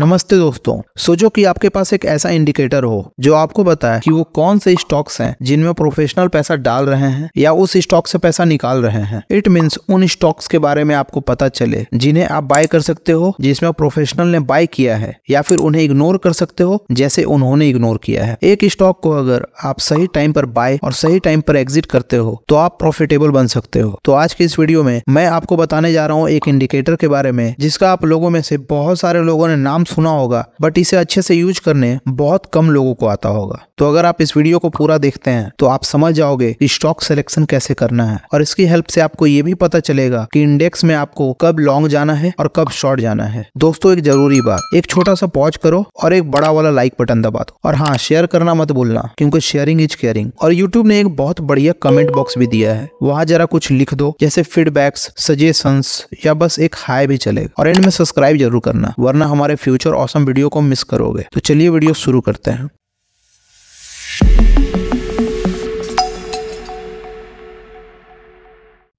नमस्ते दोस्तों सोचो कि आपके पास एक ऐसा इंडिकेटर हो जो आपको बताए कि वो कौन से स्टॉक्स हैं जिनमें प्रोफेशनल पैसा डाल रहे हैं या उस स्टॉक से पैसा निकाल रहे हैं इट मीन्स उन स्टॉक्स के बारे में आपको पता चले जिन्हें आप बाय कर सकते हो जिसमें प्रोफेशनल ने बाय किया है या फिर उन्हें इग्नोर कर सकते हो जैसे उन्होंने इग्नोर किया है एक स्टॉक को अगर आप सही टाइम पर बाय और सही टाइम पर एग्जिट करते हो तो आप प्रॉफिटेबल बन सकते हो तो आज के इस वीडियो में मैं आपको बताने जा रहा हूँ एक इंडिकेटर के बारे में जिसका आप लोगों में से बहुत सारे लोगों ने नाम सुना होगा बट इसे अच्छे से यूज करने बहुत कम लोगों को आता होगा तो अगर आप इस वीडियो को पूरा देखते हैं तो आप समझ जाओगे कि स्टॉक सिलेक्शन कैसे करना है और इसकी हेल्प से आपको ये भी पता चलेगा कि इंडेक्स में आपको कब लॉन्ग जाना है और कब शॉर्ट जाना है दोस्तों एक जरूरी बात एक छोटा सा पॉज करो और एक बड़ा वाला लाइक बटन दबा दो और हाँ शेयर करना मत भूलना क्योंकि शेयरिंग इज केयरिंग और यूट्यूब ने एक बहुत बढ़िया कमेंट बॉक्स भी दिया है वहाँ जरा कुछ लिख दो जैसे फीडबैक्स सजेशंस या बस एक हाई भी चलेगा और एंड में सब्सक्राइब जरूर करना वरना हमारे फ्यूचर फ्यूचर ऑसम वीडियो को मिस करोगे तो चलिए वीडियो शुरू करते हैं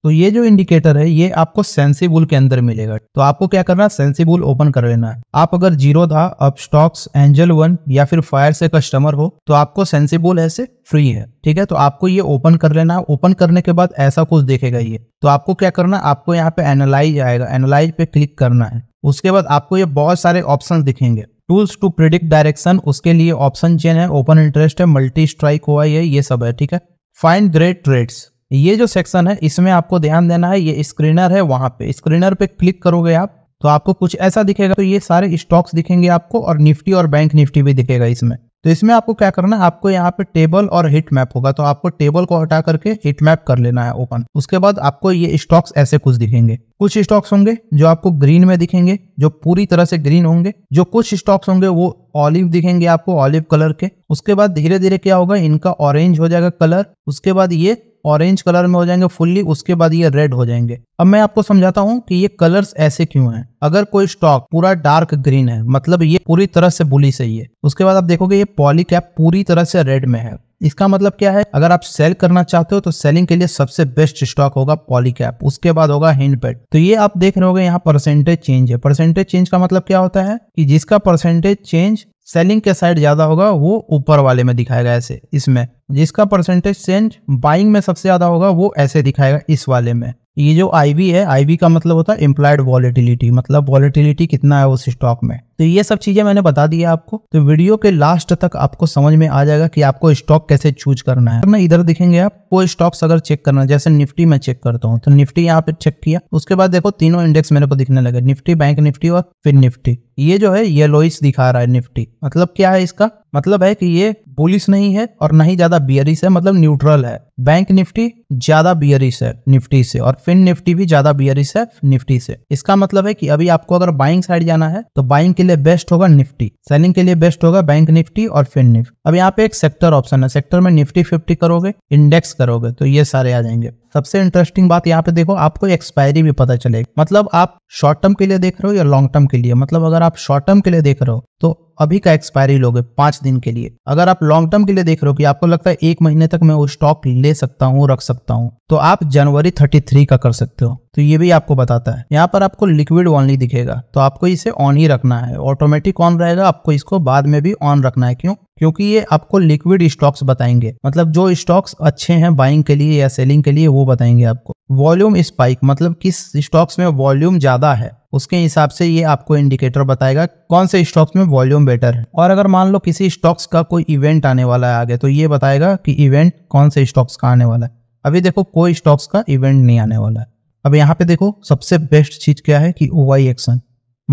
तो ये जो इंडिकेटर है ये आपको सेंसिबुल के अंदर मिलेगा तो आपको क्या करना है सेंसिबुल ओपन कर लेना है आप अगर जीरो था अब स्टॉक्स एंजल वन या फिर फायर से कस्टमर हो तो आपको सेंसिबुल ऐसे फ्री है ठीक है तो आपको ये ओपन कर लेना है ओपन करने के बाद ऐसा कुछ देखेगा ये तो आपको क्या करना है आपको यहाँ पे एनालाइज आएगा एनालाइज पे क्लिक करना है उसके बाद आपको ये बहुत सारे ऑप्शन दिखेंगे टूल्स टू प्रिडिक्ट डायरेक्शन उसके लिए ऑप्शन चेन है ओपन इंटरेस्ट है मल्टी स्ट्राइक हुआ है ये सब है ठीक है फाइंड ग्रेट ट्रेड्स ये जो सेक्शन है इसमें आपको ध्यान देना है ये स्क्रीनर है वहां पे स्क्रीनर पे क्लिक करोगे आप तो आपको कुछ ऐसा दिखेगा तो ये सारे स्टॉक्स दिखेंगे आपको और निफ्टी और बैंक निफ्टी भी दिखेगा इसमें तो इसमें आपको क्या करना है आपको यहाँ पे टेबल और हिट मैप होगा तो आपको टेबल को हटा करके हिट मैप कर लेना है ओपन उसके बाद आपको ये स्टॉक्स ऐसे कुछ दिखेंगे कुछ स्टॉक्स होंगे जो आपको ग्रीन में दिखेंगे जो पूरी तरह से ग्रीन होंगे जो कुछ स्टॉक्स होंगे वो ऑलिव दिखेंगे आपको ऑलिव कलर के उसके बाद धीरे धीरे क्या होगा इनका ऑरेंज हो जाएगा कलर उसके बाद ये ऑरेंज कलर में हो जाएंगे फुल्ली उसके बाद ये रेड हो जाएंगे अब मैं आपको समझाता हूँ कि ये कलर्स ऐसे क्यों हैं अगर कोई स्टॉक पूरा डार्क ग्रीन है मतलब ये पूरी तरह से बुली सही है उसके बाद आप देखोगे ये पॉली कैप पूरी तरह से रेड में है इसका मतलब क्या है अगर आप सेल करना चाहते हो तो सेलिंग के लिए सबसे बेस्ट स्टॉक होगा पॉलीकैप उसके बाद होगा हिंडपेट तो ये आप देख रहे हो यहाँ परसेंटेज चेंज है परसेंटेज चेंज का मतलब क्या होता है कि जिसका परसेंटेज चेंज सेलिंग के साइड ज्यादा होगा वो ऊपर वाले में दिखाएगा ऐसे इसमें जिसका परसेंटेज चेंज बाइंग में सबसे ज्यादा होगा वो ऐसे दिखाएगा इस वाले में ये जो आईवी है आईवी का मतलब होता है इम्प्लाइड वॉलिटिलिटी मतलब वॉलिटिलिटी कितना है उस स्टॉक में तो ये सब चीजें मैंने बता दी आपको तो वीडियो के लास्ट तक आपको समझ में आ जाएगा कि आपको स्टॉक कैसे चूज करना है तो ना इधर दिखेंगे आप कोई स्टॉक्स अगर चेक करना जैसे निफ्टी में चेक करता हूँ तो निफ्टी यहाँ पे चेक किया उसके बाद देखो तीनों इंडेक्स मेरे को दिखने लगे निफ्टी बैंक निफ्टी और फिर निफ्टी ये जो है येलोइस दिखा रहा है निफ्टी मतलब क्या है इसका मतलब है कि ये बुलिस नहीं है और ना ही ज्यादा बियरिस है मतलब न्यूट्रल है बैंक निफ्टी ज्यादा बियरिश है निफ्टी से और फिन निफ्टी भी ज्यादा बियरिश है निफ्टी से इसका मतलब है कि अभी आपको अगर बाइंग साइड जाना है तो बाइंग के लिए बेस्ट होगा निफ्टी सेलिंग के लिए बेस्ट होगा बैंक निफ्टी और फिन निफ्टी अब यहाँ पे एक सेक्टर ऑप्शन है सेक्टर में निफ्टी फिफ्टी करोगे इंडेक्स करोगे तो ये सारे आ जाएंगे सबसे इंटरेस्टिंग बात यहाँ पे देखो आपको एक्सपायरी भी पता चलेगी मतलब आप शॉर्ट टर्म के लिए देख रहे हो या लॉन्ग टर्म के लिए मतलब अगर आप शॉर्ट टर्म के लिए देख रहे हो तो अभी का एक्सपायरी लोगे पांच दिन के लिए अगर आप लॉन्ग टर्म के लिए देख रहे हो कि आपको लगता है एक महीने तक मैं वो स्टॉक ले सकता हूँ रख सकता सकता हूँ तो आप जनवरी थर्टी थ्री का कर सकते हो तो ये भी आपको बताता है यहाँ पर आपको लिक्विड ऑनली दिखेगा तो आपको इसे ऑन ही रखना है ऑटोमेटिक ऑन रहेगा आपको इसको बाद में भी ऑन रखना है क्यों क्योंकि ये आपको लिक्विड स्टॉक्स बताएंगे मतलब जो स्टॉक्स अच्छे हैं बाइंग के लिए या सेलिंग के लिए वो बताएंगे आपको वॉल्यूम स्पाइक मतलब किस स्टॉक्स में वॉल्यूम ज्यादा है उसके हिसाब से ये आपको इंडिकेटर बताएगा कौन से स्टॉक्स में वॉल्यूम बेटर है और अगर मान लो किसी स्टॉक्स का कोई इवेंट आने वाला है आगे तो ये बताएगा कि इवेंट कौन से स्टॉक्स का आने वाला है अभी देखो कोई स्टॉक्स का इवेंट नहीं आने वाला है अब यहाँ पे देखो सबसे बेस्ट चीज क्या है कि ओ एक्शन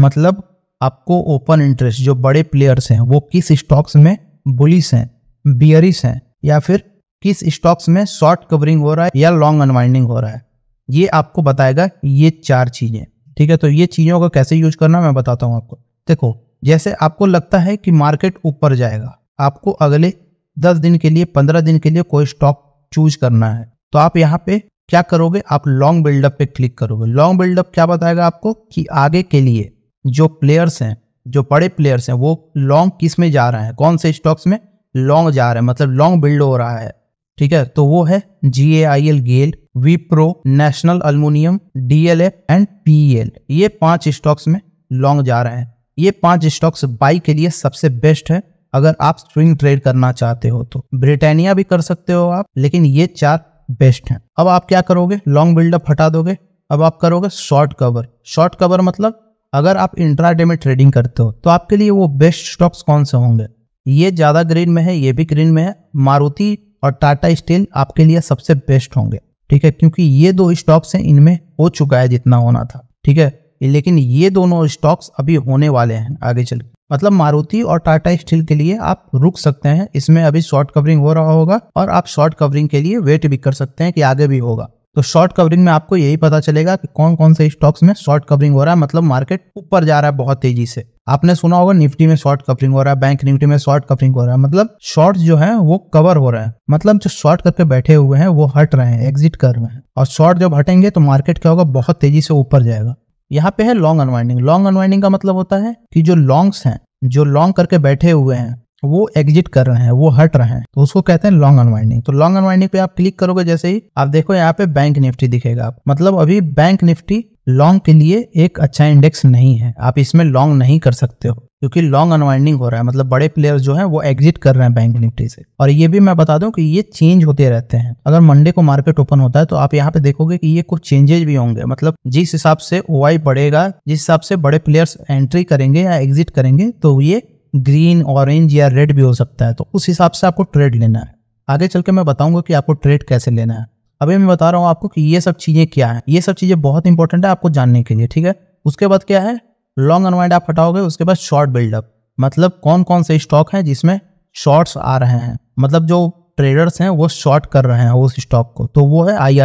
मतलब आपको ओपन इंटरेस्ट जो बड़े प्लेयर्स हैं वो किस स्टॉक्स में बुलिस हैं बियरिस हैं या फिर किस स्टॉक्स में शॉर्ट कवरिंग हो रहा है या लॉन्ग अनवाइंडिंग हो रहा है ये आपको बताएगा ये चार चीजें ठीक है तो ये चीजों का कैसे यूज करना मैं बताता हूँ आपको देखो जैसे आपको लगता है कि मार्केट ऊपर जाएगा आपको अगले दस दिन के लिए पंद्रह दिन के लिए कोई स्टॉक चूज करना है तो आप यहाँ पे क्या करोगे आप लॉन्ग बिल्डअप पे क्लिक करोगे लॉन्ग बिल्डअप क्या बताएगा आपको कि आगे के लिए जो प्लेयर्स हैं जो बड़े प्लेयर्स हैं वो लॉन्ग किस में जा रहे हैं कौन से स्टॉक्स में लॉन्ग जा रहे हैं मतलब लॉन्ग बिल्ड हो रहा है ठीक है तो वो है G A I L GAIL Wipro national aluminium DLF and P L ये पांच स्टॉक्स में लॉन्ग जा रहे हैं ये पांच स्टॉक्स बाई के लिए सबसे बेस्ट है अगर आप स्विंग ट्रेड करना चाहते हो तो ब्रिटानिया भी कर सकते हो आप लेकिन ये चार बेस्ट हैं अब आप क्या करोगे लॉन्ग बिल्डअप हटा दोगे अब आप करोगे शॉर्ट कवर शॉर्ट कवर मतलब अगर आप इंट्राडे में ट्रेडिंग करते हो तो आपके लिए वो बेस्ट स्टॉक्स कौन से होंगे ये ज़्यादा ग्रीन में है ये भी ग्रीन में है मारुति और टाटा स्टील आपके लिए सबसे बेस्ट होंगे ठीक है क्योंकि ये दो स्टॉक्स हैं इनमें हो चुका है जितना होना था ठीक है लेकिन ये दोनों स्टॉक्स अभी होने वाले हैं आगे चल मतलब मारुति और टाटा स्टील के लिए आप रुक सकते हैं इसमें अभी शॉर्ट कवरिंग हो रहा होगा और आप शॉर्ट कवरिंग के लिए वेट भी कर सकते हैं कि आगे भी होगा तो शॉर्ट कवरिंग में आपको यही पता चलेगा कि कौन कौन से स्टॉक्स में शॉर्ट कवरिंग हो रहा है मतलब मार्केट ऊपर जा रहा है बहुत तेजी से आपने सुना होगा निफ्टी में शॉर्ट कवरिंग हो रहा है बैंक निफ्टी में शॉर्ट कवरिंग हो रहा है मतलब शॉर्ट जो है वो कवर हो रहा है मतलब जो शॉर्ट करके बैठे हुए हैं वो हट रहे हैं एग्जिट कर रहे हैं और शॉर्ट जब हटेंगे तो मार्केट क्या होगा बहुत तेजी से ऊपर जाएगा यहाँ पे है लॉन्ग अनवाइंडिंग लॉन्ग अनवाइंडिंग का मतलब होता है कि जो लॉन्ग्स हैं जो लॉन्ग करके बैठे हुए हैं वो एग्जिट कर रहे हैं वो हट रहे हैं तो उसको कहते हैं लॉन्ग अनवाइंडिंग तो लॉन्ग अनवाइंडिंग पे आप क्लिक करोगे जैसे ही आप देखो यहाँ पे बैंक निफ्टी दिखेगा आप मतलब अभी बैंक निफ्टी लॉन्ग के लिए एक अच्छा इंडेक्स नहीं है आप इसमें लॉन्ग नहीं कर सकते हो क्योंकि लॉन्ग अनवाइंडिंग हो रहा है मतलब बड़े प्लेयर्स जो है वो एग्जिट कर रहे हैं बैंक निफ्टी से और ये भी मैं बता दूं कि ये चेंज होते रहते हैं अगर मंडे को मार्केट ओपन होता है तो आप यहाँ पे देखोगे कि ये कुछ चेंजेस भी होंगे मतलब जिस हिसाब से ओ बढ़ेगा जिस हिसाब से बड़े प्लेयर्स एंट्री करेंगे या एग्जिट करेंगे तो ये ग्रीन ऑरेंज या रेड भी हो सकता है तो उस हिसाब से आपको ट्रेड लेना है आगे चल के मैं बताऊंगा कि आपको ट्रेड कैसे लेना है अभी मैं बता रहा हूँ आपको कि ये सब चीज़ें क्या है ये सब चीज़ें बहुत इंपॉर्टेंट है आपको जानने के लिए ठीक है उसके बाद क्या है लॉन्ग अनवाइंड आप हटाओगे उसके बाद शॉर्ट बिल्डअप मतलब कौन कौन से स्टॉक हैं जिसमें शॉर्ट्स आ रहे हैं मतलब जो ट्रेडर्स हैं वो शॉर्ट कर रहे हैं उस स्टॉक को तो वो है आई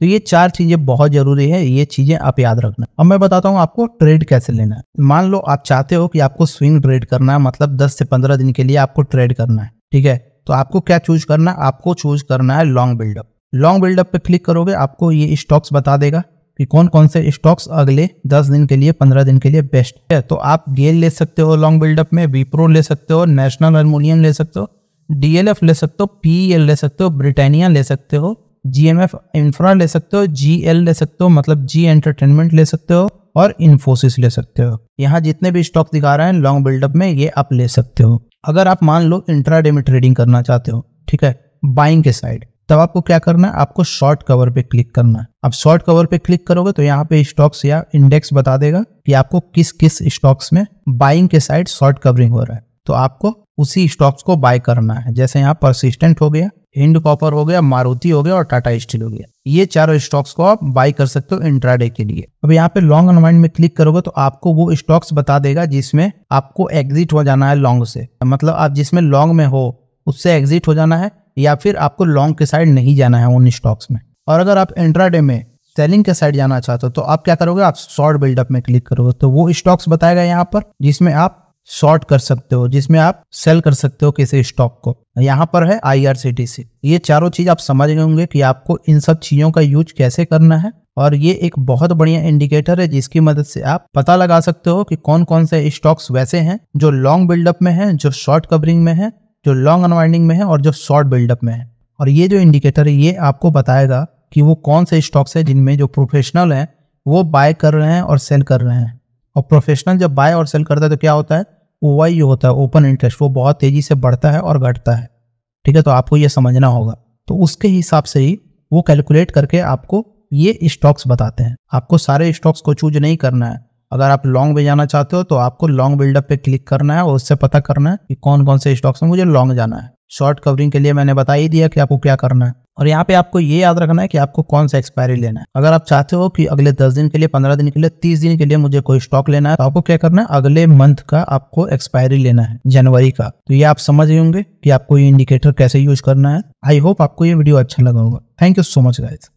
तो ये चार चीजें बहुत जरूरी है ये चीजें आप याद रखना अब मैं बताता हूँ आपको ट्रेड कैसे लेना है मान लो आप चाहते हो कि आपको स्विंग ट्रेड करना है मतलब 10 से 15 दिन के लिए आपको ट्रेड करना है ठीक है तो आपको क्या चूज करना है आपको चूज करना है लॉन्ग बिल्डअप लॉन्ग बिल्डअप पे क्लिक करोगे आपको ये स्टॉक्स बता देगा कि कौन कौन से स्टॉक्स अगले 10 दिन के लिए 15 दिन के लिए बेस्ट है तो आप गेल ले सकते हो लॉन्ग बिल्डअप में विप्रो ले सकते हो नेशनल एलमोनियम ले सकते हो डीएलएफ ले सकते हो पीएल ले सकते हो ब्रिटानिया ले सकते हो जी एम एफ इंफ्रा ले सकते हो जी एल ले सकते हो मतलब जी एंटरटेनमेंट ले सकते हो और इन्फोसिस ले सकते हो यहाँ जितने भी स्टॉक दिखा रहे हैं लॉन्ग बिल्डअप में ये आप ले सकते हो अगर आप मान लो इंट्रा में ट्रेडिंग करना चाहते हो ठीक है बाइंग के साइड तब आपको क्या करना है आपको शॉर्ट कवर पे क्लिक करना है आप शॉर्ट कवर पे क्लिक करोगे तो यहाँ पे स्टॉक्स या इंडेक्स बता देगा कि आपको किस किस स्टॉक्स में बाइंग के साइड शॉर्ट कवरिंग हो रहा है तो आपको उसी स्टॉक्स को बाय करना है जैसे यहाँ परसिस्टेंट हो गया हिंड कॉपर हो गया मारुति हो गया और टाटा स्टील हो गया ये चारों स्टॉक्स को आप बाय कर सकते हो इंट्राडे के लिए अब यहाँ पे लॉन्ग अनवाइंड में क्लिक करोगे तो आपको वो स्टॉक्स बता देगा जिसमें आपको एग्जिट हो जाना है लॉन्ग से मतलब आप जिसमें लॉन्ग में हो उससे एग्जिट हो जाना है या फिर आपको लॉन्ग के साइड नहीं जाना है उन स्टॉक्स में और अगर आप इंट्राडे में सेलिंग के साइड जाना चाहते हो तो आप क्या करोगे आप शॉर्ट बिल्डअप में क्लिक करोगे तो वो स्टॉक्स बताएगा यहाँ पर जिसमें आप शॉर्ट कर सकते हो जिसमें आप सेल कर सकते हो किसी स्टॉक को यहाँ पर है सी ये चारों चीज आप समझ गए होंगे कि आपको इन सब चीजों का यूज कैसे करना है और ये एक बहुत बढ़िया इंडिकेटर है जिसकी मदद से आप पता लगा सकते हो कि कौन कौन से स्टॉक्स वैसे हैं जो लॉन्ग बिल्डअप में हैं जो शॉर्ट कवरिंग में हैं जो लॉन्ग अनवाइंडिंग में है और जो शॉर्ट बिल्डअप में है और ये जो इंडिकेटर है ये आपको बताएगा कि वो कौन से स्टॉक्स है जिनमें जो प्रोफेशनल हैं वो बाय कर रहे हैं और सेल कर रहे हैं और प्रोफेशनल जब बाय और सेल करता है तो क्या होता है ओ वाई जो होता है ओपन इंटरेस्ट वो बहुत तेज़ी से बढ़ता है और घटता है ठीक है तो आपको ये समझना होगा तो उसके हिसाब से ही वो कैलकुलेट करके आपको ये स्टॉक्स बताते हैं आपको सारे स्टॉक्स को चूज नहीं करना है अगर आप लॉन्ग में जाना चाहते हो तो आपको लॉन्ग बिल्डअप पे क्लिक करना है और उससे पता करना है कि कौन कौन से स्टॉक्स में मुझे लॉन्ग जाना है शॉर्ट कवरिंग के लिए मैंने बता ही दिया कि आपको क्या करना है और यहाँ पे आपको ये याद रखना है कि आपको कौन सा एक्सपायरी लेना है अगर आप चाहते हो कि अगले दस दिन के लिए पंद्रह दिन के लिए तीस दिन के लिए मुझे कोई स्टॉक लेना है तो आपको क्या करना है अगले मंथ का आपको एक्सपायरी लेना है जनवरी का तो ये आप समझ गए होंगे कि आपको ये इंडिकेटर कैसे यूज करना है आई होप आपको ये वीडियो अच्छा लगा होगा thank you so much guys